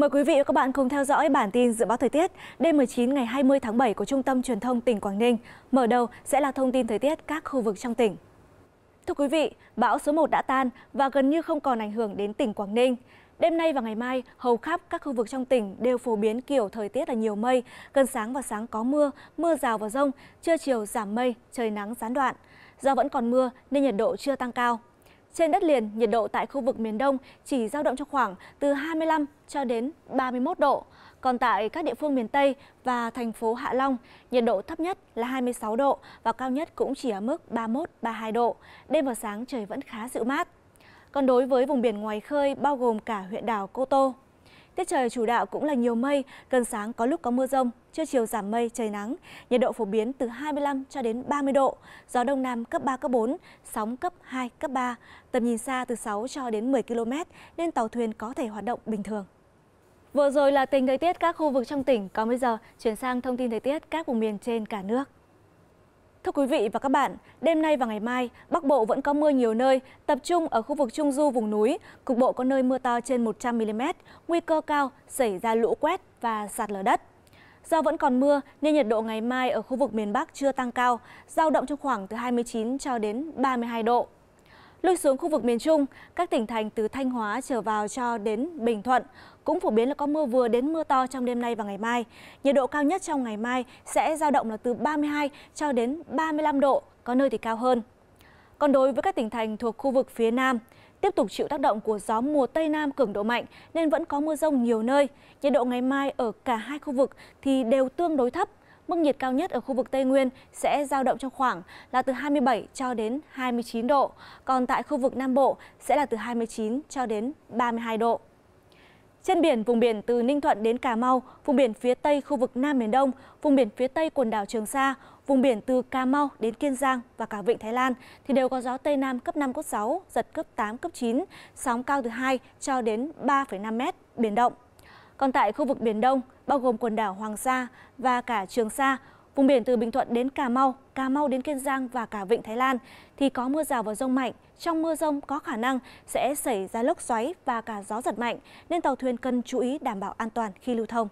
Mời quý vị và các bạn cùng theo dõi bản tin dự báo thời tiết đêm 19 ngày 20 tháng 7 của Trung tâm Truyền thông tỉnh Quảng Ninh. Mở đầu sẽ là thông tin thời tiết các khu vực trong tỉnh. Thưa quý vị, bão số 1 đã tan và gần như không còn ảnh hưởng đến tỉnh Quảng Ninh. Đêm nay và ngày mai, hầu khắp các khu vực trong tỉnh đều phổ biến kiểu thời tiết là nhiều mây, gần sáng và sáng có mưa, mưa rào và rông, trưa chiều giảm mây, trời nắng gián đoạn. Do vẫn còn mưa nên nhiệt độ chưa tăng cao. Trên đất liền, nhiệt độ tại khu vực miền Đông chỉ giao động trong khoảng từ 25 cho đến 31 độ. Còn tại các địa phương miền Tây và thành phố Hạ Long, nhiệt độ thấp nhất là 26 độ và cao nhất cũng chỉ ở mức 31-32 độ. Đêm và sáng trời vẫn khá dịu mát. Còn đối với vùng biển ngoài khơi bao gồm cả huyện đảo Cô Tô, Tiết trời chủ đạo cũng là nhiều mây, gần sáng có lúc có mưa rông, trưa chiều giảm mây, trời nắng. Nhiệt độ phổ biến từ 25 cho đến 30 độ, gió đông nam cấp 3, cấp 4, sóng cấp 2, cấp 3. Tầm nhìn xa từ 6 cho đến 10 km nên tàu thuyền có thể hoạt động bình thường. Vừa rồi là tình thời tiết các khu vực trong tỉnh, còn bây giờ chuyển sang thông tin thời tiết các vùng miền trên cả nước. Thưa quý vị và các bạn, đêm nay và ngày mai, Bắc Bộ vẫn có mưa nhiều nơi, tập trung ở khu vực trung du vùng núi, cục bộ có nơi mưa to trên 100mm, nguy cơ cao xảy ra lũ quét và sạt lở đất. Do vẫn còn mưa nên nhiệt độ ngày mai ở khu vực miền Bắc chưa tăng cao, giao động trong khoảng từ 29 cho đến 32 độ. Lui xuống khu vực miền Trung, các tỉnh thành từ Thanh Hóa trở vào cho đến Bình Thuận cũng phổ biến là có mưa vừa đến mưa to trong đêm nay và ngày mai. Nhiệt độ cao nhất trong ngày mai sẽ dao động là từ 32 cho đến 35 độ, có nơi thì cao hơn. Còn đối với các tỉnh thành thuộc khu vực phía Nam, tiếp tục chịu tác động của gió mùa Tây Nam cường độ mạnh nên vẫn có mưa rông nhiều nơi. Nhiệt độ ngày mai ở cả hai khu vực thì đều tương đối thấp, Mức nhiệt cao nhất ở khu vực Tây Nguyên sẽ giao động trong khoảng là từ 27 cho đến 29 độ, còn tại khu vực Nam Bộ sẽ là từ 29 cho đến 32 độ. Trên biển, vùng biển từ Ninh Thuận đến Cà Mau, vùng biển phía Tây khu vực Nam Biển Đông, vùng biển phía Tây quần đảo Trường Sa, vùng biển từ Cà Mau đến Kiên Giang và cả Vịnh Thái Lan thì đều có gió Tây Nam cấp 5, cấp 6, giật cấp 8, cấp 9, sóng cao từ 2 cho đến 3,5 mét, biển động. Còn tại khu vực Biển Đông, bao gồm quần đảo Hoàng Sa và cả Trường Sa, vùng biển từ Bình Thuận đến Cà Mau, Cà Mau đến Kiên Giang và cả Vịnh Thái Lan thì có mưa rào và rông mạnh. Trong mưa rông có khả năng sẽ xảy ra lốc xoáy và cả gió giật mạnh, nên tàu thuyền cần chú ý đảm bảo an toàn khi lưu thông.